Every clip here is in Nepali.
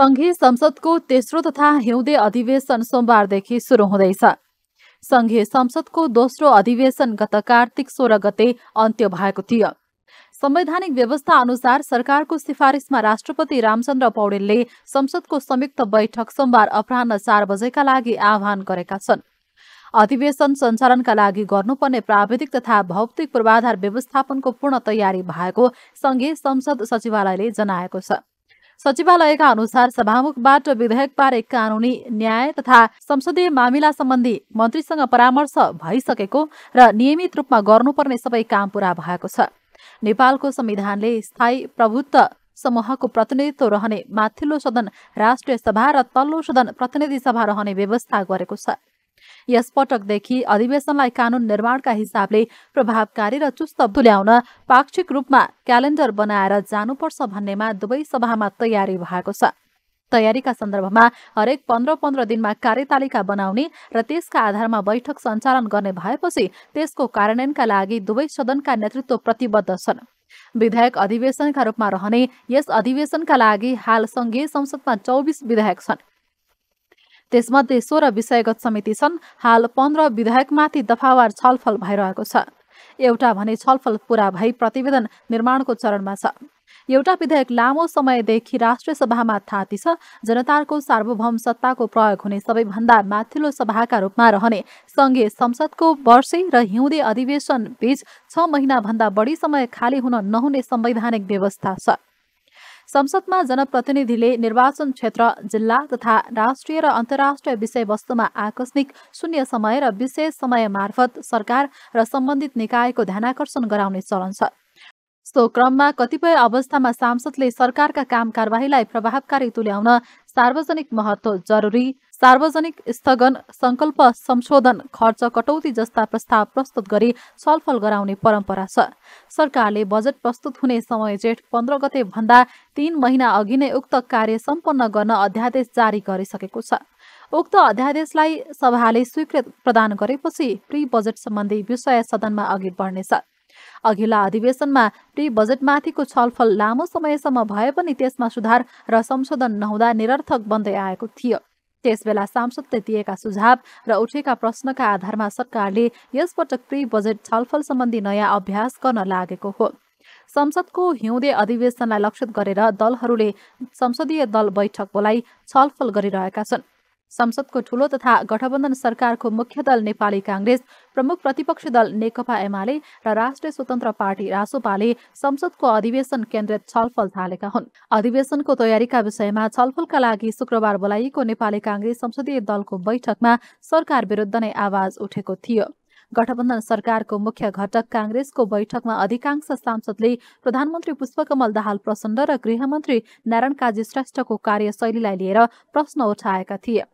संघीय संसदको तेस्रो तथा हिउँदे अधिवेशन सोमबारदेखि सुरु हुँदैछ संघीय संसदको दोस्रो अधिवेशन गत कार्तिक सोह्र गते अन्त्य भएको थियो संवैधानिक व्यवस्था अनुसार सरकारको सिफारिसमा राष्ट्रपति रामचन्द्र पौडेलले संसदको संयुक्त बैठक सोमबार अपरान्न चार बजेका लागि आह्वान गरेका छन् अधिवेशन सञ्चालनका लागि गर्नुपर्ने प्राविधिक तथा भौतिक पूर्वाधार व्यवस्थापनको पूर्ण तयारी भएको संघीय संसद सचिवालयले जनाएको छ सचिवालयका अनुसार सभामुखबाट विधेयक पारे कानुनी न्याय तथा संसदीय मामिला सम्बन्धी मन्त्रीसँग परामर्श भइसकेको र नियमित रूपमा गर्नुपर्ने सबै काम पूरा भएको छ नेपालको संविधानले स्थायी प्रभुत्व समूहको प्रतिनिधित्व रहने माथिल्लो सदन राष्ट्रिय सभा र तल्लो सदन प्रतिनिधि सभा रहने व्यवस्था गरेको छ यसपटकदेखि अधिवेशनलाई कानून निर्माणका हिसाबले प्रभावकारी र चुस्त तुल्याउन पाक्षिक रूपमा क्यालेन्डर बनाएर जानुपर्छ भन्नेमा दुवै सभामा तयारी भएको छ तयारीका सन्दर्भमा हरेक पन्ध्र पन्ध्र दिनमा कार्यतालिका बनाउने र त्यसका आधारमा बैठक सञ्चालन गर्ने भएपछि त्यसको कार्यान्वयनका लागि दुवै सदनका नेतृत्व प्रतिबद्ध छन् विधेयक अधिवेशनका रूपमा रहने यस अधिवेशनका लागि हाल संघीय संसदमा चौबिस विधेयक छन् त्यसमध्ये सोह्र विषयगत समिति छन् हाल पन्ध्र विधेयकमाथि दफावार छलफल भइरहेको छ एउटा भने छलफल पूरा भई प्रतिवेदन निर्माणको चरणमा छ एउटा विधेयक लामो समयदेखि राष्ट्रिय सभामा थाती छ जनताको सार्वभौम सत्ताको प्रयोग हुने सबैभन्दा माथिल्लो सभाका रूपमा रहने सङ्घीय संसदको वर्षे र हिउँदे अधिवेशन बीच छ महिनाभन्दा बढी समय खाली हुन नहुने संवैधानिक व्यवस्था छ संसदमा जनप्रतिनिधिले निर्वाचन क्षेत्र जिल्ला तथा राष्ट्रिय र अन्तर्राष्ट्रिय विषयवस्तुमा आकस्मिक शून्य समय र विशेष समय मार्फत सरकार र सम्बन्धित निकायको ध्यानाकर्षण गराउने चलन छ यस्तो क्रममा कतिपय अवस्थामा सांसदले सरकारका काम कारवाहीलाई प्रभावकारी तुल्याउन सार्वजनिक महत्व जरुरी सार्वजनिक स्थगन संकल्प संशोधन खर्च कटौती जस्ता प्रस्ताव प्रस्तुत गरी छलफल गराउने परम्परा छ सरकारले बजेट प्रस्तुत हुने समय जेठ पन्ध्र गते भन्दा तीन महिना अघि नै उक्त कार्य सम्पन्न गर्न अध्यादेश जारी गरिसकेको छ उक्त अध्यादेशलाई सभाले स्वीकृत प्रदान गरेपछि प्री बजेट सम्बन्धी विषय सदनमा अघि बढ्नेछ अघिल्ला अधिवेशनमा प्री बजेटमाथिको छलफल लामो समयसम्म भए पनि त्यसमा सुधार र संशोधन नहुँदा निरर्थक बन्दै आएको थियो त्यसबेला सांसदले दिएका सुझाव र उठेका प्रश्नका आधारमा सरकारले यसपटक प्री बजेट छलफल सम्बन्धी नयाँ अभ्यास गर्न लागेको हो संसदको हिउँदे अधिवेशनलाई लक्षित गरेर दलहरूले संसदीय दल बैठक बोलाई छलफल गरिरहेका छन् संसदको ठूलो तथा गठबन्धन सरकारको मुख्य दल नेपाली काङ्ग्रेस प्रमुख प्रतिपक्षी दल नेकपा एमाले र राष्ट्रिय स्वतन्त्र पार्टी रासोपाले संसदको अधिवेशन केन्द्रित छलफल थालेका हुन् अधिवेशनको तयारीका विषयमा छलफलका लागि शुक्रबार बोलाइएको नेपाली काङ्ग्रेस संसदीय दलको बैठकमा सरकार विरुद्ध नै आवाज उठेको थियो गठबन्धन सरकारको मुख्य घटक काङ्ग्रेसको बैठकमा अधिकांश सांसदले प्रधानमन्त्री पुष्पकमल दाहाल प्रचण्ड र गृहमन्त्री नारायण काजी श्रेष्ठको कार्यशैलीलाई लिएर प्रश्न उठाएका थिए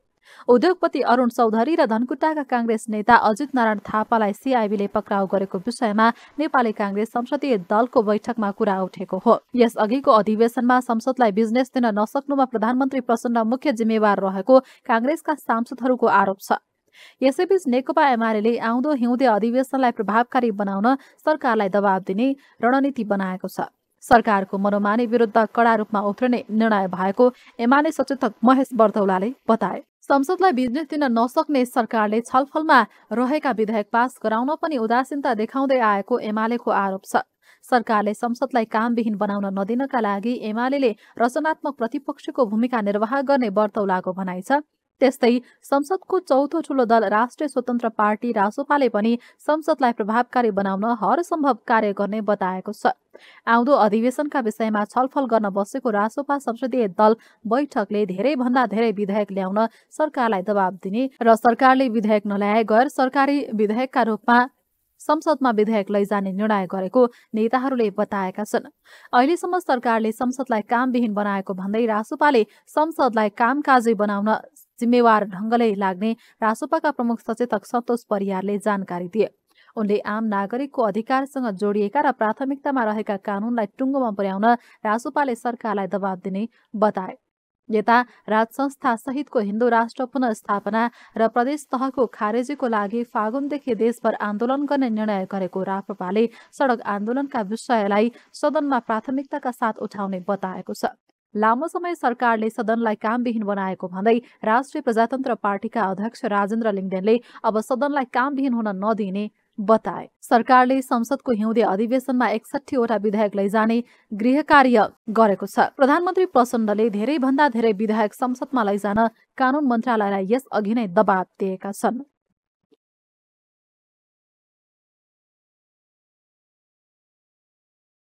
उद्योगपति अरूण चौधरी र धनकुटाका काङ्ग्रेस नेता अजित नारायण थापालाई सिआइबीले पक्राउ गरेको विषयमा नेपाली काङ्ग्रेस संसदीय दलको बैठकमा कुरा उठेको हो यस अघिको अधिवेशनमा संसदलाई बिजनेस दिन नसक्नुमा प्रधानमन्त्री प्रचण्ड मुख्य जिम्मेवार रहेको काङ्ग्रेसका सांसदहरूको आरोप छ यसैबीच नेकपा एमाले आउँदो हिउँदे अधिवेशनलाई प्रभावकारी बनाउन सरकारलाई दबाव दिने रणनीति बनाएको छ सरकारको मनोमानी विरुद्ध कडा रूपमा उफ्रिने निर्णय भएको एमाले सचेतक महेश बर्दौलाले बताए संसदलाई बिजनेस दिन नसक्ने सरकारले छलफलमा रहेका विधेयक पास गराउन पनि उदासीनता देखाउँदै आएको एमालेको आरोप छ सरकारले संसदलाई कामविहीन बनाउन नदिनका लागि एमाले रचनात्मक प्रतिपक्षको भूमिका निर्वाह गर्ने बर्तौलाको भनाइ छ त्यस्तै संसदको चौथो ठूलो दल राष्ट्रिय स्वतन्त्र पार्टी रासोपाले पनि संसदलाई प्रभावकारी बनाउन हर सम्भव कार्य गर्ने बताएको छ आउँदो अधिवेशनका विषयमा छलफल गर्न बसेको रासोपा संसदीय दल बैठकले धेरै भन्दा धेरै विधेयक ल्याउन सरकारलाई दबाव दिने र सरकारले विधेयक नल्याए गैर सरकारी विधेयकका रूपमा संसदमा विधेयक लैजाने निर्णय गरेको नेताहरूले बताएका छन् अहिलेसम्म सरकारले संसदलाई कामविहीन बनाएको भन्दै रासोपाले संसदलाई कामकाजी बनाउन जिम्मेवार ढङ्गले लाग्ने रासोपाका प्रमुख सचेतक सन्तोष परियारले जानकारी दिए उनले आम नागरिकको अधिकारसँग जोडिएका र प्राथमिकतामा रहेका कानुनलाई टुङ्गोमा पुर्याउन रासोपाले सरकारलाई दबाब दिने बताए यता राज संस्था सहितको हिन्दू राष्ट्र पुनस्थापना र प्रदेश तहको खारेजीको लागि फागुनदेखि देशभर आन्दोलन गर्ने निर्णय गरेको राप्रपाले सडक आन्दोलनका विषयलाई सदनमा प्राथमिकताका साथ उठाउने बताएको छ लामो समय सरकारले सदनलाई कामविहीन बनाएको भन्दै राष्ट्रिय प्रजातन्त्र पार्टीका अध्यक्ष राजेन्द्र लिङदेनले अब सदनलाई कामविहीन हुन नदिने बताए सरकारले संसदको हिउँदे अधिवेशनमा एकसठीवटा विधेयक लैजाने गृह कार्य गरेको छ प्रधानमन्त्री प्रचण्डले धेरैभन्दा धेरै विधेयक संसदमा लैजान कानून मन्त्रालयलाई यस अघि नै दबाब दिएका छन्